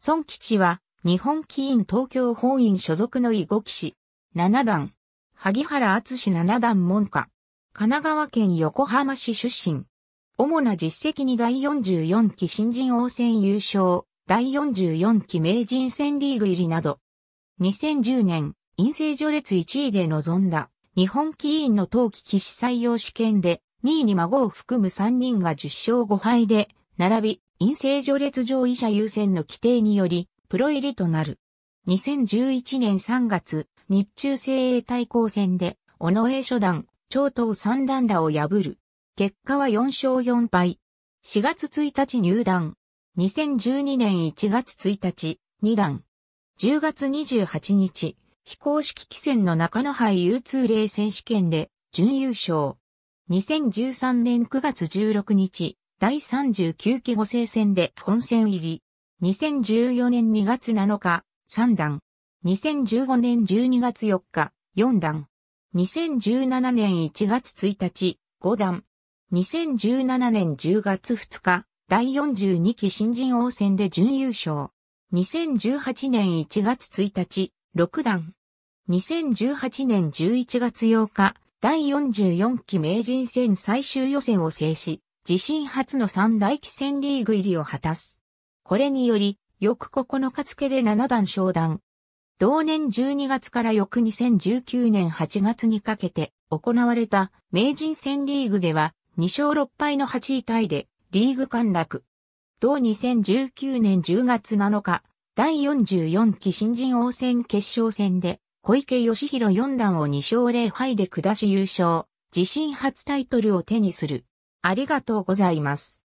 孫吉は、日本棋院東京本院所属の囲碁棋士、七段、萩原厚七段門下、神奈川県横浜市出身。主な実績に第44期新人王戦優勝、第44期名人戦リーグ入りなど、2010年、陰性序列1位で臨んだ、日本棋院の冬季騎士採用試験で、2位に孫を含む3人が10勝5敗で、並び、陰性序列上位者優先の規定により、プロ入りとなる。2011年3月、日中精鋭対抗戦で、尾上初段、長党三段らを破る。結果は4勝4敗。4月1日入段。2012年1月1日、二段。10月28日、非公式棋戦の中野杯 U2 例選手権で準優勝。2013年9月16日、第39期補正戦で本戦入り。2014年2月7日、3段。2015年12月4日、4段。2017年1月1日、5段。2017年10月2日、第42期新人王戦で準優勝。2018年1月1日、6段。2018年11月8日、第44期名人戦最終予選を制し、自身初の三大棋戦リーグ入りを果たす。これにより、翌9日付で七段昇段。同年12月から翌2019年8月にかけて行われた名人戦リーグでは2勝6敗の8位タイでリーグ陥落。同2019年10月7日、第44期新人王戦決勝戦で小池義弘四段を2勝0敗で下し優勝、自身初タイトルを手にする。ありがとうございます。